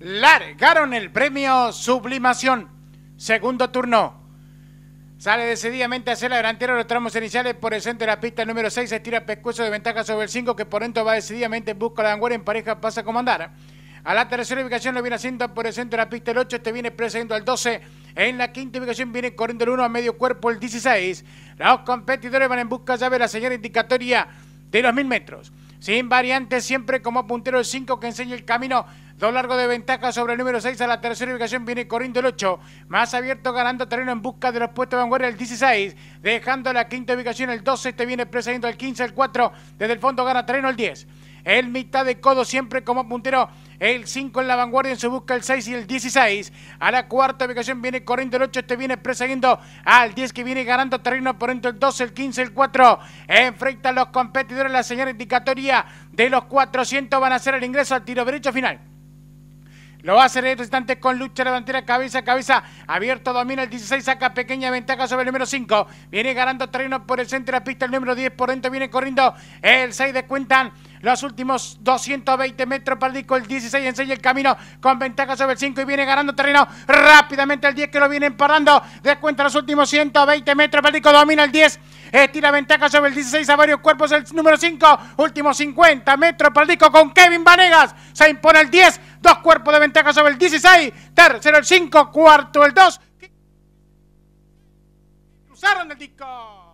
largaron el premio Sublimación. Segundo turno. Sale decididamente hacia la delantera los tramos iniciales por el centro de la pista número 6. Estira pescuezo de ventaja sobre el 5 que por dentro va decididamente en busca de Anguera en pareja pasa a comandar. A la tercera ubicación lo viene haciendo por el centro de la pista el 8. Este viene precediendo al 12. En la quinta ubicación viene corriendo el 1 a medio cuerpo el 16. Los competidores van en busca llave de la señal indicatoria de los 1000 metros. Sin variantes, siempre como puntero el 5 que enseña el camino. Dos largo de ventaja sobre el número 6 a la tercera ubicación viene corriendo el 8. Más abierto ganando terreno en busca de los puestos de vanguardia el 16. Dejando la quinta ubicación el 12. Este viene precediendo el 15, el 4. Desde el fondo gana terreno el 10. El mitad de codo siempre como puntero. El 5 en la vanguardia en su busca el 6 y el 16. A la cuarta ubicación viene corriendo el 8. Este viene perseguiendo al 10 que viene ganando terreno por dentro, el 12, el 15, el 4. Enfrenta a los competidores. La señal indicatoria de los 400 van a hacer el ingreso al tiro derecho final. Lo hace a hacer el restante este con lucha delantera, cabeza a cabeza. Abierto domina el 16, saca pequeña ventaja sobre el número 5. Viene ganando terreno por el centro de la pista. El número 10 por dentro viene corriendo. El 6 descuentan los últimos 220 metros para el 16 enseña el camino con ventaja sobre el 5 y viene ganando terreno rápidamente el 10 que lo viene parando Descuenta los últimos 120 metros para domina el 10. Estira ventaja sobre el 16 a varios cuerpos el número 5. Últimos 50 metros para con Kevin Vanegas. Se impone el 10. Dos cuerpos de ventaja sobre el 16. Tercero el 5, cuarto el 2. Cruzaron el disco.